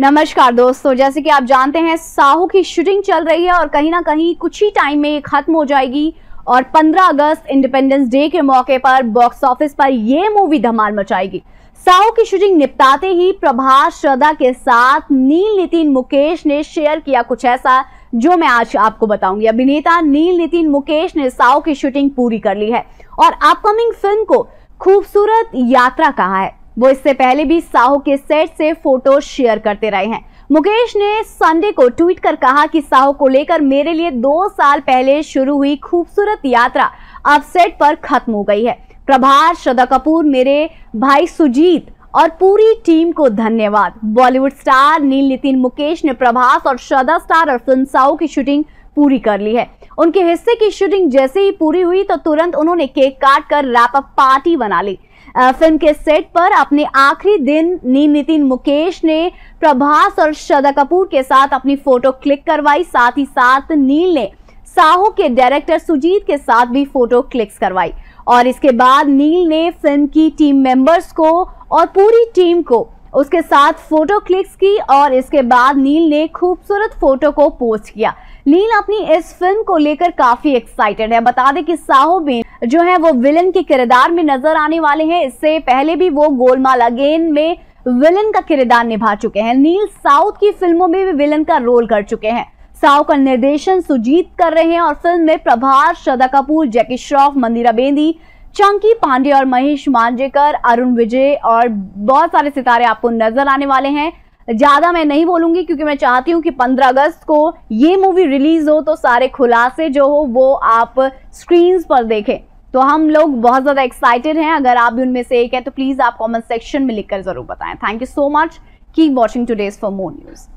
नमस्कार दोस्तों जैसे कि आप जानते हैं साहू की शूटिंग चल रही है और कहीं ना कहीं कुछ ही टाइम में खत्म हो जाएगी और 15 अगस्त इंडिपेंडेंस डे के मौके पर बॉक्स ऑफिस पर यह मूवी धमाल मचाएगी साहू की शूटिंग निपटाते ही प्रभास श्रद्धा के साथ नील नितिन मुकेश ने शेयर किया कुछ ऐसा जो मैं आज आपको बताऊंगी अभिनेता नील नितिन मुकेश ने साहू की शूटिंग पूरी कर ली है और अपकमिंग फिल्म को खूबसूरत यात्रा कहा है वो इससे पहले भी साहू के सेट से फोटो शेयर करते रहे हैं मुकेश ने संडे को ट्वीट कर कहा कि साहू को लेकर मेरे लिए दो साल पहले शुरू हुई खूबसूरत यात्रा अब सेट पर खत्म हो गई है प्रभार श्रद्धा कपूर मेरे भाई सुजीत और पूरी टीम को धन्यवाद बॉलीवुड स्टार नील नितिन मुकेश ने प्रभास और श्रद्धा स्टार और फिल्म साहू की शूटिंग पूरी कर ली है उनके हिस्से की शूटिंग जैसे ही पूरी हुई तो तुरंत उन्होंने केक काट कर रैप अप पार्टी बना ली फिल्म के सेट पर अपने आखिरी दिन नी नितिन मुकेश ने प्रभास और श्रद्धा कपूर के साथ अपनी फोटो क्लिक करवाई साथ ही साथ नील ने साहू के डायरेक्टर सुजीत के साथ भी फोटो क्लिक्स करवाई और इसके बाद नील ने फिल्म की टीम मेंबर्स को और पूरी टीम को उसके साथ फोटो क्लिक्स की और इसके बाद नील ने खूबसूरत फोटो को पोस्ट किया नील अपनी इस फिल्म को लेकर काफी एक्साइटेड है बता दें कि साहू में जो है वो विलन के किरदार में नजर आने वाले हैं इससे पहले भी वो गोलमाल अगेन में विलन का किरदार निभा चुके हैं नील साउथ की फिल्मों में भी विलन का रोल कर चुके हैं साव का निर्देशन सुजीत कर रहे हैं और फिल्म में प्रभास श्रद्धा कपूर जैकी श्रॉफ मंदिरा बेंदी चंकी पांडे और महेश मांजेकर अरुण विजय और बहुत सारे सितारे आपको नजर आने वाले हैं ज्यादा मैं नहीं बोलूंगी क्योंकि मैं चाहती हूं कि 15 अगस्त को ये मूवी रिलीज हो तो सारे खुलासे जो हो वो आप स्क्रीन पर देखें तो हम लोग बहुत ज़्यादा एक्साइटेड हैं अगर आप भी उनमें से एक है तो प्लीज़ आप कमेंट सेक्शन में लिखकर ज़रूर बताएं thank you so much keep watching today's for more news